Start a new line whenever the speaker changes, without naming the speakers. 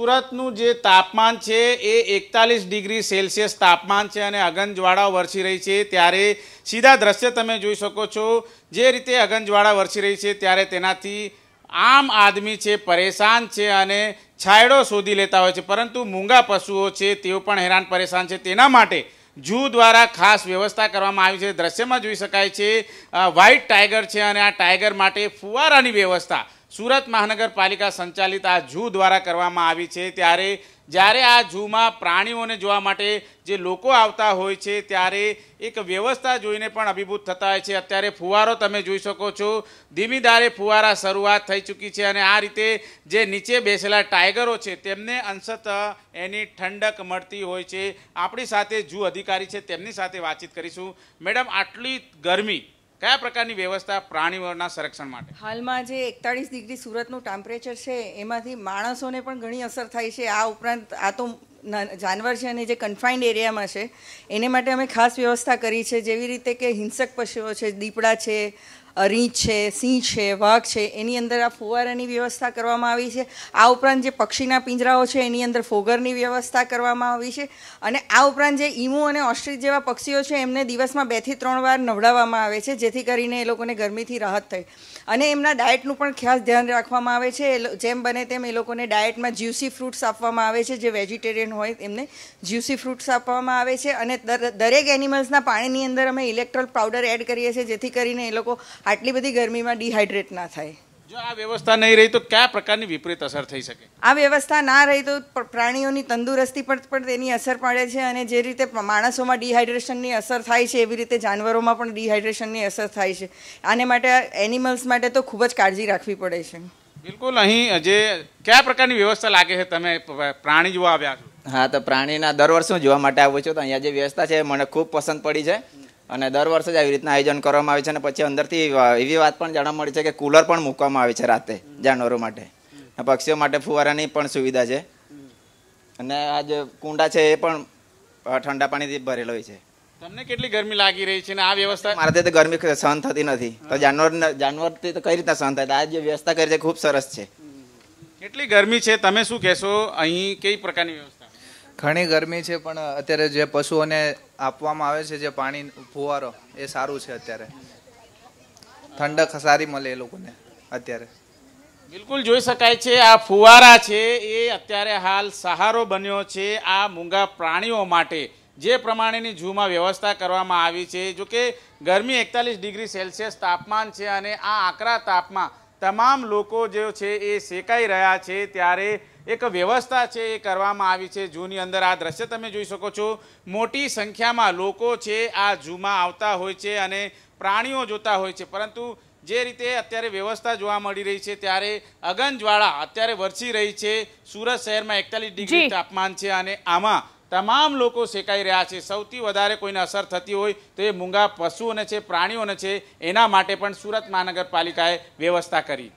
સુરતનું જે તાપમાન છે એ એકતાલીસ ડિગ્રી સેલ્સિયસ તાપમાન છે અને અગનજ્વાળાઓ વરસી રહી છે ત્યારે સીધા દ્રશ્ય તમે જોઈ શકો છો જે રીતે અગનજ્વાળા વરસી રહી છે ત્યારે તેનાથી આમ આદમી છે પરેશાન છે અને છાયડો શોધી લેતા હોય છે પરંતુ મૂંગા પશુઓ છે તેઓ પણ હેરાન પરેશાન છે તેના માટે જૂ દ્વારા ખાસ વ્યવસ્થા કરવામાં આવી છે દ્રશ્યમાં જોઈ શકાય છે વ્હાઇટ ટાઈગર છે અને આ ટાઈગર માટે ફુવારાની વ્યવસ્થા સુરત મહાનગરપાલિકા સંચાલિત આ ઝૂ દ્વારા કરવામાં આવી છે ત્યારે જ્યારે આ ઝૂમાં પ્રાણીઓને જોવા માટે જે લોકો આવતા હોય છે ત્યારે એક વ્યવસ્થા જોઈને પણ અભિભૂત થતા હોય છે અત્યારે ફુવારો તમે જોઈ શકો છો ધીમી ધારે ફુવારા શરૂઆત થઈ ચૂકી છે અને આ રીતે જે નીચે બેસેલા ટાઈગરો છે તેમને અંશત એની ઠંડક મળતી હોય છે આપણી સાથે ઝૂ અધિકારી છે તેમની સાથે વાતચીત કરીશું મેડમ આટલી ગરમી કયા પ્રકારની વ્યવસ્થા પ્રાણીઓના સંરક્ષણ
માટે હાલમાં જે એકતાળીસ ડિગ્રી સુરતનું ટેમ્પરેચર છે એમાંથી માણસોને પણ ઘણી અસર થાય છે આ ઉપરાંત આ તો જાનવર છે અને જે કન્ફાઇન્ડ એરિયામાં છે એને માટે અમે ખાસ વ્યવસ્થા કરી છે જેવી રીતે કે હિંસક પશુઓ છે દીપડા છે રીંછ છે સિંહ છે વાઘ છે એની અંદર આ ફુવારાની વ્યવસ્થા કરવામાં આવી છે આ ઉપરાંત જે પક્ષીના પિંજરાઓ છે એની અંદર ફોગરની વ્યવસ્થા કરવામાં આવી છે અને આ ઉપરાંત જે ઈમો અને ઓસ્ટ્રીચ જેવા પક્ષીઓ છે એમને દિવસમાં બેથી ત્રણ વાર નવડાવવામાં આવે છે જેથી કરીને એ લોકોને ગરમીથી રાહત થાય અને એમના ડાયટનું પણ ખાસ ધ્યાન રાખવામાં આવે છે જેમ બને તેમ એ લોકોને ડાયટમાં જ્યુસી ફ્રૂટ્સ આપવામાં આવે છે જે વેજીટેરિયન હોય એમને જ્યુસી ફ્રૂટ્સ આપવામાં આવે છે અને દરેક એનિમલ્સના પાણીની અંદર અમે ઇલેક્ટ્રોલ પાવડર એડ કરીએ છીએ જેથી કરીને એ લોકો આટલી બધી ગરમીમાં ડિહાઈડ્રેટ ના થાય
જો આ વ્યવસ્થા નહીં રહી તો કયા પ્રકારની વિપરીત અસર થઈ શકે
આ વ્યવસ્થા ના રહી તો પ્રાણીઓની તંદુરસ્તી પર પણ તેની અસર પડે છે અને જે રીતે માણસોમાં ડિહાઇડ્રેશનની અસર થાય છે એવી રીતે જાનવરોમાં પણ ડિહાઇડ્રેશનની અસર થાય છે આને માટે એનિમલ્સ માટે તો ખૂબ જ કાળજી રાખવી પડે છે
બિલકુલ અહીં જે કયા પ્રકારની વ્યવસ્થા લાગે છે તમે પ્રાણી જોવા આવ્યા છો
હા તો પ્રાણીના દર વર્ષે જોવા માટે આવું છું તો અહીંયા જે વ્યવસ્થા છે મને ખૂબ પસંદ પડી છે અને દર વર્ષે જ આવી રીતના આયોજન કરવામાં આવે છે અને પછી અંદરથી એવી વાત પણ જાણવા મળી છે કે કુલર પણ મૂકવામાં આવે છે રાતે જાનવરો માટે પક્ષીઓ માટે ફુવારાની પણ સુવિધા છે અને આ જે કુંડા છે એ પણ ઠંડા પાણીથી ભરેલો હોય છે
તમને કેટલી ગરમી લાગી રહી છે ને આ વ્યવસ્થા મારાથી તો
ગરમી સહન થતી નથી તો જાનવર જાનવરથી તો કઈ રીતના સહન થાય આ જે વ્યવસ્થા કરી છે ખૂબ સરસ છે
કેટલી ગરમી છે તમે શું કહેશો અહીં કઈ પ્રકારની વ્યવસ્થા
ઘણી ગરમી છે પણ અત્યારે જે પશુઓને આપવામાં આવે છે જે પાણી ફુવારો એ સારું છે અત્યારે ઠંડક સારી મળે એ લોકોને અત્યારે
બિલકુલ જોઈ શકાય છે આ ફુવારા છે એ અત્યારે હાલ સહારો બન્યો છે આ મૂંગા પ્રાણીઓ માટે જે પ્રમાણેની જૂમાં વ્યવસ્થા કરવામાં આવી છે જો કે ગરમી એકતાલીસ ડિગ્રી સેલ્સિયસ તાપમાન છે અને આ આકરા તાપમાં તમામ લોકો જે છે એ શેકાઈ રહ્યા છે ત્યારે એક વ્યવસ્થા છે એ કરવામાં આવી છે જૂની અંદર આ દ્રશ્ય તમે જોઈ શકો છો મોટી સંખ્યામાં લોકો છે આ જૂમાં આવતા હોય છે અને પ્રાણીઓ જોતા હોય છે પરંતુ જે રીતે અત્યારે વ્યવસ્થા જોવા મળી રહી છે ત્યારે અગનજ્વાળા અત્યારે વરસી રહી છે સુરત શહેરમાં એકતાલીસ ડિગ્રી તાપમાન છે અને આમાં તમામ લોકો શેકાઈ રહ્યા છે સૌથી વધારે કોઈને અસર થતી હોય તો એ મૂંગા પશુઓને છે પ્રાણીઓને છે એના માટે પણ સુરત મહાનગરપાલિકાએ વ્યવસ્થા કરી